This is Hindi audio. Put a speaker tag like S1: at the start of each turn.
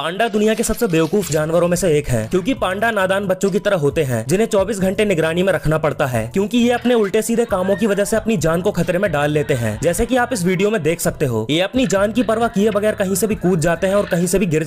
S1: पांडा दुनिया के सबसे बेवकूफ जानवरों में से एक है क्योंकि पांडा नादान बच्चों की तरह होते हैं जिन्हें 24 घंटे निगरानी में रखना पड़ता है क्योंकि ये अपने उल्टे सीधे कामों की वजह से अपनी जान को खतरे में डाल लेते हैं जैसे की आप इस वीडियो में देख सकते हो ये अपनी जान की परवाह किए बगैर कहीं से भी कूद जाते हैं और कहीं से भी गिर